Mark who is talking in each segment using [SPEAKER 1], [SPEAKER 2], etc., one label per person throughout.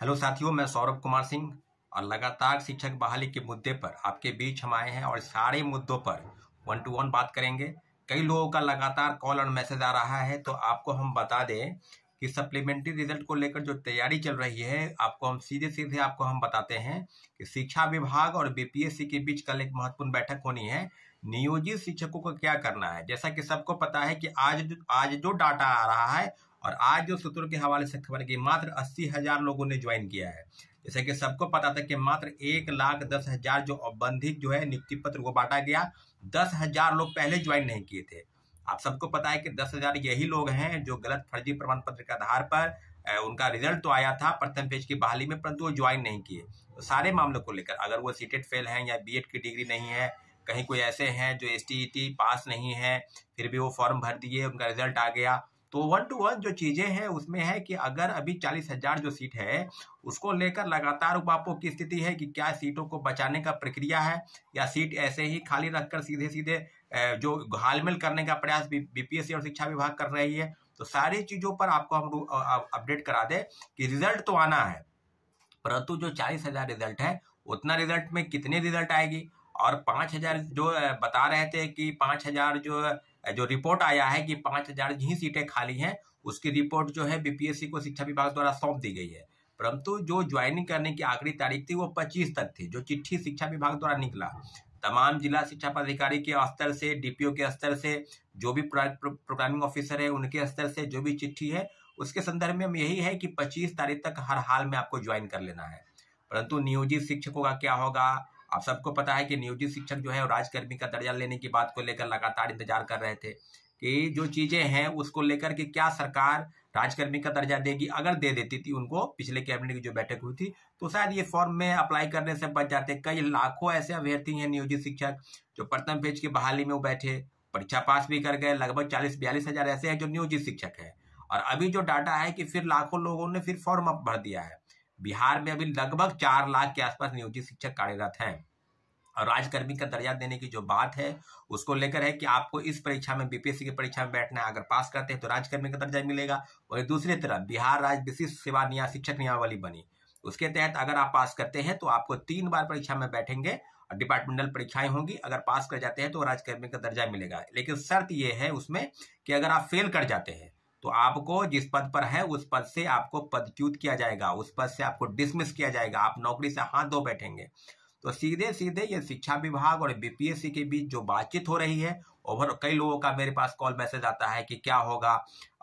[SPEAKER 1] hello साथियों मैं सौरभ कुमार सिंह और लगातार शिक्षक बहाली के मुद्दे पर आपके बीच हम आए हैं और सारे मुद्दों पर वन टू वन बात करेंगे कई लोगों का लगातार कॉल और मैसेज आ रहा है तो आपको हम बता दें कि सप्लीमेंट्री रिजल्ट को लेकर जो तैयारी चल रही है आपको हम सीधे सीधे आपको हम बताते हैं कि शिक्षा विभाग और बीपीएससी के बीच कल एक महत्वपूर्ण बैठक होनी है नियोजित शिक्षकों को क्या करना है जैसा कि सबको पता है कि आज आज जो डाटा आ रहा है और आज जो सूत्रों के हवाले से खबर की मात्र अस्सी हजार लोगों ने ज्वाइन किया है जैसे कि सबको पता था कि मात्र एक लाख दस हजार जो अबंधित जो है नियुक्ति पत्र को बांटा गया दस हजार लोग पहले ज्वाइन नहीं किए थे आप सबको पता है कि दस हजार यही लोग हैं जो गलत फर्जी प्रमाण पत्र के आधार पर उनका रिजल्ट तो आया था प्रथम पेज की बहाली में परंतु वो ज्वाइन नहीं किए तो सारे मामलों को लेकर अगर वो सीटेट फेल हैं या बी की डिग्री नहीं है कहीं कोई ऐसे हैं जो एस e पास नहीं है फिर भी वो फॉर्म भर दिए उनका रिजल्ट आ गया तो वन टू वन जो चीज़ें हैं उसमें है कि अगर अभी चालीस हजार जो सीट है उसको लेकर लगातार उपापो की स्थिति है कि क्या सीटों को बचाने का प्रक्रिया है या सीट ऐसे ही खाली रखकर सीधे सीधे जो घालमेल करने का प्रयास बीपीएससी और शिक्षा विभाग कर रही है तो सारी चीज़ों पर आपको हम अपडेट करा दे कि रिजल्ट तो आना है परंतु जो चालीस हजार रिजल्ट है उतना रिजल्ट में कितने रिजल्ट आएगी और पाँच हजार जो बता रहे थे कि पाँच हजार जो जो रिपोर्ट आया है कि पांच हजार ही सीटें खाली हैं उसकी रिपोर्ट जो है बीपीएससी को शिक्षा विभाग द्वारा सौंप दी गई है परंतु जो ज्वाइनिंग करने की आखिरी तारीख थी वो पच्चीस तक थी जो चिट्ठी शिक्षा विभाग द्वारा निकला तमाम जिला शिक्षा पदाधिकारी के स्तर से डीपीओ के स्तर से जो भी प्रोग्रामिंग ऑफिसर है उनके स्तर से जो भी चिट्ठी है उसके संदर्भ में यही है कि पच्चीस तारीख तक हर हाल में आपको ज्वाइन कर लेना है परंतु नियोजित शिक्षकों का क्या होगा आप सबको पता है कि नियोजित शिक्षक जो है राजकर्मी का दर्जा लेने की बात को लेकर लगातार इंतजार कर रहे थे कि जो चीज़ें हैं उसको लेकर के क्या सरकार राजकर्मी का दर्जा देगी अगर दे देती थी उनको पिछले कैबिनेट की जो बैठक हुई थी तो शायद ये फॉर्म में अप्लाई करने से बच जाते कई लाखों ऐसे अभ्यर्थी हैं नियोजित शिक्षक जो प्रथम पेज की बहाली में वो बैठे परीक्षा पास भी कर गए लगभग चालीस बयालीस हज़ार ऐसे हैं जो नियोजित शिक्षक है और अभी जो डाटा है कि फिर लाखों लोगों ने फिर फॉर्म अप भर दिया है बिहार में अभी लगभग चार लाख के आसपास नियोजित शिक्षक कार्यरत हैं और राजकर्मी का दर्जा देने की जो बात है उसको लेकर है कि आपको इस परीक्षा में बीपीएससी की परीक्षा में बैठना है अगर पास करते हैं तो राजकर्मी का दर्जा मिलेगा और दूसरी तरफ बिहार राज्य विशिष्ट सेवा न्याय शिक्षक नियमावली बनी उसके तहत अगर आप पास करते हैं तो आपको तीन बार परीक्षा में बैठेंगे और डिपार्टमेंटल परीक्षाएं होंगी अगर पास कर जाते हैं तो राजकर्मी का दर्जा मिलेगा लेकिन शर्त यह है उसमें कि अगर आप फेल कर जाते हैं तो आपको जिस पद पर है उस पद से आपको पदच्युत किया जाएगा उस पद से आपको डिसमिस किया जाएगा आप नौकरी से हाथ धो बैठेंगे तो सीधे सीधे ये शिक्षा विभाग और बीपीएससी के बीच जो बातचीत हो रही है ओवर कई लोगों का मेरे पास कॉल मैसेज आता है कि क्या होगा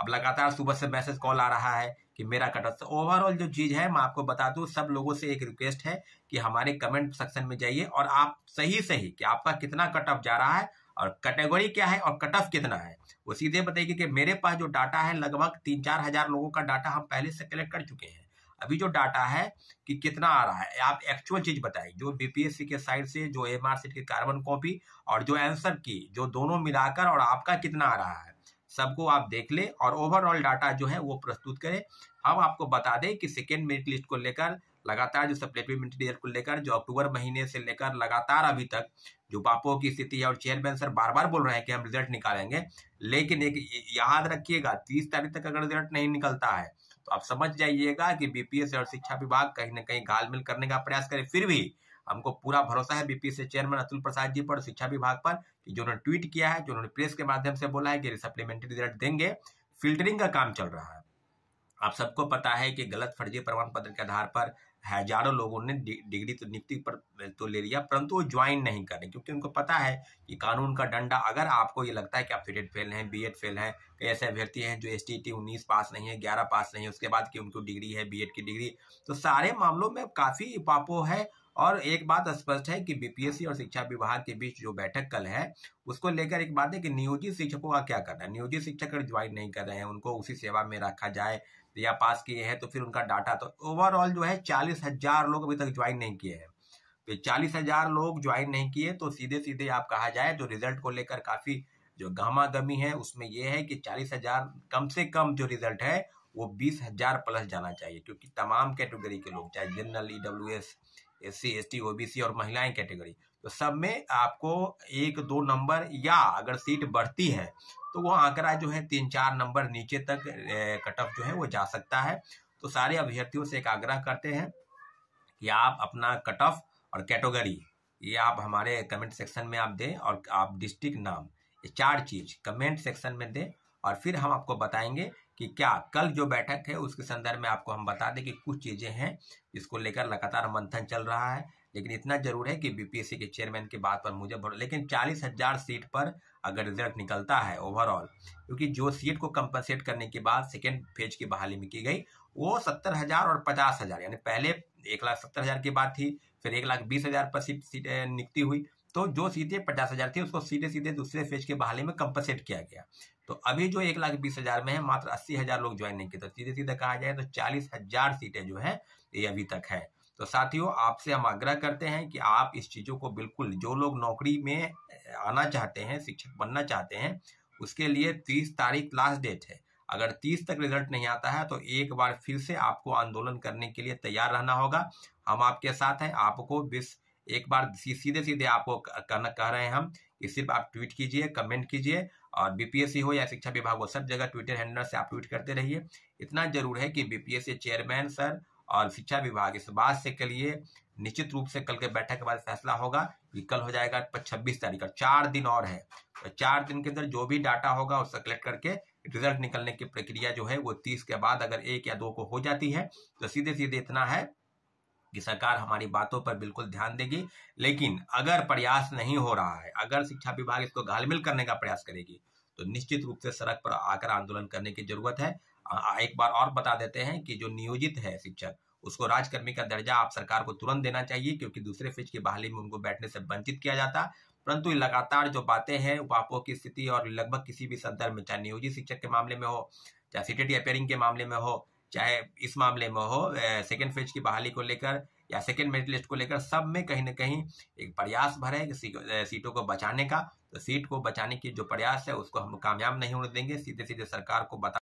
[SPEAKER 1] अब लगातार सुबह से मैसेज कॉल आ रहा है कि मेरा कटअप ओवरऑल जो चीज़ है मैं आपको बता दू सब लोगों से एक रिक्वेस्ट है कि हमारे कमेंट सेक्शन में जाइए और आप सही सही कि आपका कितना कटअप जा रहा है और कैटेगरी क्या है और कट ऑफ कितना है वो सीधे बताइए कि मेरे पास जो डाटा है लगभग तीन चार हजार लोगों का डाटा हम पहले से कलेक्ट कर चुके हैं अभी जो डाटा है कि कितना आ रहा है आप एक्चुअल चीज बताइए जो बीपीएससी के साइड से जो एम आर की कार्बन कॉपी और जो एंसर की जो दोनों मिलाकर और आपका कितना आ रहा है सबको आप देख ले और ओवरऑल डाटा जो है वो प्रस्तुत करें हम आपको बता दें कि सेकेंड मेरिट लिस्ट को लेकर लगातार जो सप्लेटरी मटेरियल को लेकर जो अक्टूबर महीने से लेकर लगातार अभी तक जो बापो की स्थिति है और चेयरमैन सर बार बार बोल रहे हैं कि हम रिजल्ट निकालेंगे लेकिन एक याद रखिएगा तीस तारीख तक अगर रिजल्ट नहीं निकलता है तो आप समझ जाइएगा कि बीपीएस और शिक्षा विभाग कहीं ना कहीं घालमिल करने का प्रयास करे फिर भी हमको पूरा भरोसा है बीपीएस चेयरमैन अतुल प्रसाद जी पर शिक्षा विभाग पर जो उन्होंने ट्वीट किया है जो उन्होंने प्रेस के माध्यम से बोला है कि सप्लीमेंट्री रिजल्ट देंगे फिल्टरिंग का काम चल रहा है आप सबको पता है कि गलत फर्जी प्रमाण पत्र के आधार पर हजारों लोगों ने डिग्री तो नियुक्ति पर तो ले लिया परंतु वो ज्वाइन नहीं कर रहे क्योंकि उनको पता है कि कानून का डंडा अगर आपको ये लगता है कि आप सीटेट फेल हैं बी फेल हैं कई ऐसे अभ्यर्थी हैं जो एस टी टी उन्नीस पास नहीं है ग्यारह पास नहीं है उसके बाद की उनकी डिग्री है बी की डिग्री तो सारे मामलों में काफ़ी पापो है और एक बात स्पष्ट है कि बीपीएससी और शिक्षा विभाग के बीच जो बैठक कल है उसको लेकर एक बात है कि नियोजित शिक्षकों का क्या करना है नियोजित शिक्षक ज्वाइन नहीं कर रहे हैं उनको उसी सेवा में रखा जाए तो या पास किए हैं तो फिर उनका डाटा तो ओवरऑल जो है चालीस हजार लोग अभी तक ज्वाइन नहीं किए हैं तो चालीस हजार लोग ज्वाइन नहीं किए तो सीधे सीधे आप कहा जाए जो रिजल्ट को लेकर काफी जो गामा गमी है उसमें यह है कि चालीस हजार कम से कम जो रिजल्ट है वो बीस हजार प्लस जाना चाहिए क्योंकि तमाम कैटेगरी के, के लोग चाहे general E W S S C S T OBC और महिलाएं कैटेगरी तो सब में आपको एक दो नंबर या अगर सीट बढ़ती है तो वो आंकड़ा जो है तीन चार नंबर नीचे तक कट ऑफ जो है वो जा सकता है तो सारे अभ्यर्थियों से एक आग्रह करते हैं कि आप अपना कट ऑफ और कैटेगरी ये आप हमारे कमेंट सेक्शन में आप दें और आप डिस्ट्रिक्ट नाम ये चार चीज कमेंट सेक्शन में दें और फिर हम आपको बताएंगे कि क्या कल जो बैठक है उसके संदर्भ में आपको हम बता दें कि कुछ चीज़ें हैं इसको लेकर लगातार मंथन चल रहा है लेकिन इतना जरूर है कि बीपीएससी के चेयरमैन की बात पर मुझे लेकिन चालीस हजार सीट पर अगर रिजल्ट निकलता है ओवरऑल क्योंकि जो सीट को कंपनसेट करने के बाद सेकेंड फेज की बहाली में की गई वो सत्तर हजार और पचास हजार यानी पहले एक लाख सत्तर हजार की बात थी फिर एक लाख बीस हजार पर सीट नियुक्ति हुई तो जो सीधे पचास हजार थे उसको सीधे सीधे दूसरे फेज के बहाली में कंपनसेट किया गया तो अभी जो एक लाख बीस हजार में है मात्र अस्सी हजार लोग ज्वाइन नहीं किए तो सीधे सीधे कहा जाए तो चालीस हजार सीटें जो है ये अभी तक है तो साथियों आपसे हम आग्रह करते हैं कि आप इस चीज़ों को बिल्कुल जो लोग नौकरी में आना चाहते हैं शिक्षक बनना चाहते हैं उसके लिए तीस तारीख लास्ट डेट है अगर तीस तक रिजल्ट नहीं आता है तो एक बार फिर से आपको आंदोलन करने के लिए तैयार रहना होगा हम आपके साथ हैं आपको बीस एक बार सीधे सीधे आपको करना कह रहे हैं हम कि सिर्फ आप ट्वीट कीजिए कमेंट कीजिए और बीपीएससी हो या शिक्षा विभाग हो सब जगह ट्विटर हैंडल से आप ट्वीट करते रहिए इतना जरूर है कि बीपीएससी चेयरमैन सर और शिक्षा विभाग इस बात से के लिए निश्चित रूप से कल के बैठक के बाद फैसला होगा कि कल हो जाएगा छब्बीस तारीख और चार दिन और है तो चार दिन के अंदर जो भी डाटा होगा उसका कलेक्ट करके रिजल्ट निकलने की प्रक्रिया जो है वो तीस के बाद अगर एक या दो को हो जाती है तो सीधे सीधे इतना है कि सरकार हमारी बातों पर बिल्कुल ध्यान देगी लेकिन अगर प्रयास नहीं हो रहा है अगर शिक्षा विभाग इसको घालमिल करने का प्रयास करेगी तो निश्चित रूप से सड़क पर आकर आंदोलन करने की जरूरत है एक बार और बता देते हैं कि जो नियोजित है शिक्षक उसको राजकर्मी का दर्जा आप सरकार को तुरंत देना चाहिए क्योंकि दूसरे फिज की बहाली में उनको बैठने से वंचित किया जाता परंतु लगातार जो बातें हैं वापो की स्थिति और लगभग किसी भी संदर्भ में चाहे नियोजित शिक्षक के मामले में हो चाहे सीटेट अपेयरिंग के मामले में हो चाहे इस मामले में हो सेकेंड फेज की बहाली को लेकर या सेकेंड मेरिट लिस्ट को लेकर सब में कहीं ना कहीं एक प्रयास भर है कि सीटों को बचाने का तो सीट को बचाने की जो प्रयास है उसको हम कामयाब नहीं होने देंगे सीधे सीधे सरकार को बता